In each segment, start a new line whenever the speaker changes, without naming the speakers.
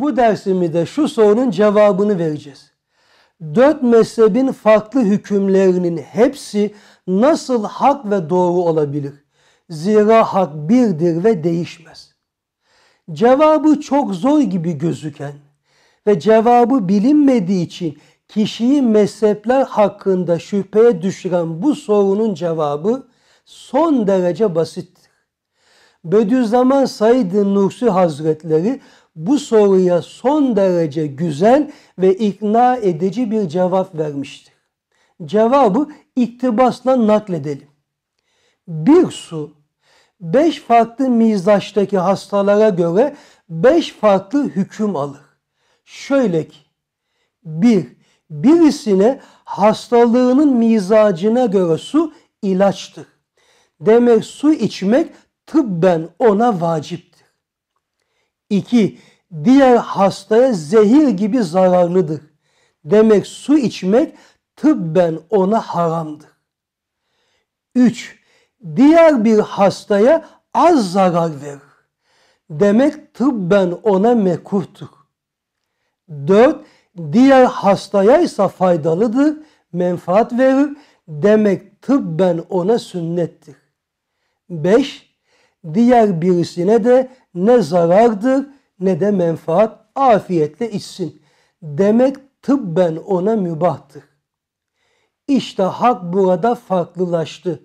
bu dersimizde şu sorunun cevabını vereceğiz. Dört mezhebin farklı hükümlerinin hepsi nasıl hak ve doğru olabilir? Zira hak birdir ve değişmez. Cevabı çok zor gibi gözüken ve cevabı bilinmediği için kişiyi mezhepler hakkında şüpheye düşüren bu sorunun cevabı son derece basittir. Bediüzzaman Said Nursi Hazretleri bu soruya son derece güzel ve ikna edici bir cevap vermiştir. Cevabı iktibasla nakledelim. Bir su beş farklı mizaçtaki hastalara göre beş farklı hüküm alır. Şöyle ki 1. Birisine hastalığının mizacına göre su ilaçtır. Demek su içmek tıbben ona vaciptir. İki diğer hastaya zehir gibi zararlıdır. Demek su içmek tıbben ona haramdır. 3. Diğer bir hastaya az zarar verir. Demek tıbben ona mekruhtur. 4. Diğer hastaya ise faydalıdır, menfaat verir. Demek tıbben ona sünnettir. 5. Diğer birisine de ne zarardır ne de menfaat afiyetle içsin. Demek tıbben ona mübahtır. İşte hak burada farklılaştı.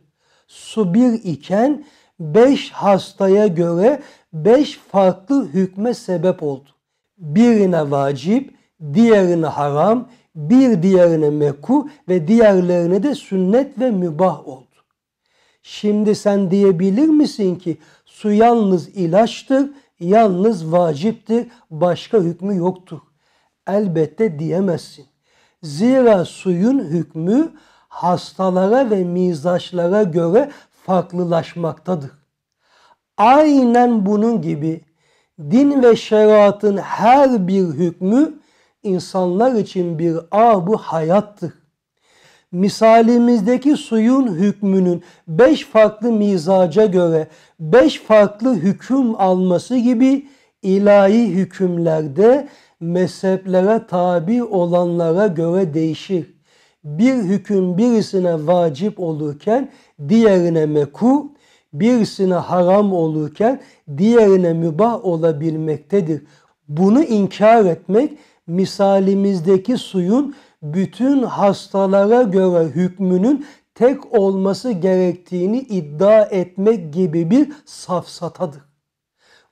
Su bir iken beş hastaya göre beş farklı hükme sebep oldu. Birine vacip, diğerine haram, bir diğerine meku ve diğerlerine de sünnet ve mübah oldu. Şimdi sen diyebilir misin ki su yalnız ilaçtır yalnız vaciptir, başka hükmü yoktur. Elbette diyemezsin. Zira suyun hükmü hastalara ve mizaçlara göre farklılaşmaktadır. Aynen bunun gibi din ve şeriatın her bir hükmü insanlar için bir abu hayattır misalimizdeki suyun hükmünün beş farklı mizaca göre beş farklı hüküm alması gibi ilahi hükümlerde mezheplere tabi olanlara göre değişir. Bir hüküm birisine vacip olurken diğerine meku, birisine haram olurken diğerine mübah olabilmektedir. Bunu inkar etmek misalimizdeki suyun bütün hastalara göre hükmünün tek olması gerektiğini iddia etmek gibi bir safsatadır.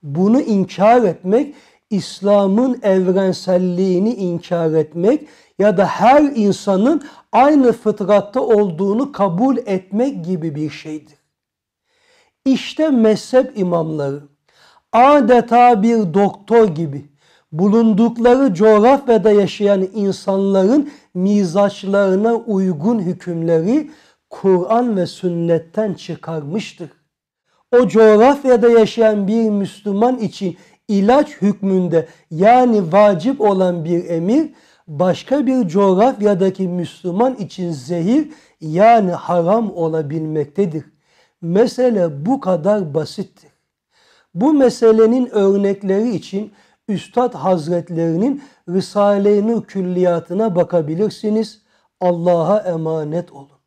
Bunu inkar etmek İslam'ın evrenselliğini inkar etmek ya da her insanın aynı fıtratta olduğunu kabul etmek gibi bir şeydir. İşte mezhep imamları adeta bir doktor gibi bulundukları coğrafyada yaşayan insanların mizaçlarına uygun hükümleri Kur'an ve sünnetten çıkarmıştır. O coğrafyada yaşayan bir Müslüman için ilaç hükmünde yani vacip olan bir emir başka bir coğrafyadaki Müslüman için zehir yani haram olabilmektedir. Mesele bu kadar basittir. Bu meselenin örnekleri için Üstad Hazretlerinin Risale-i Külliyatına bakabilirsiniz. Allah'a emanet olun.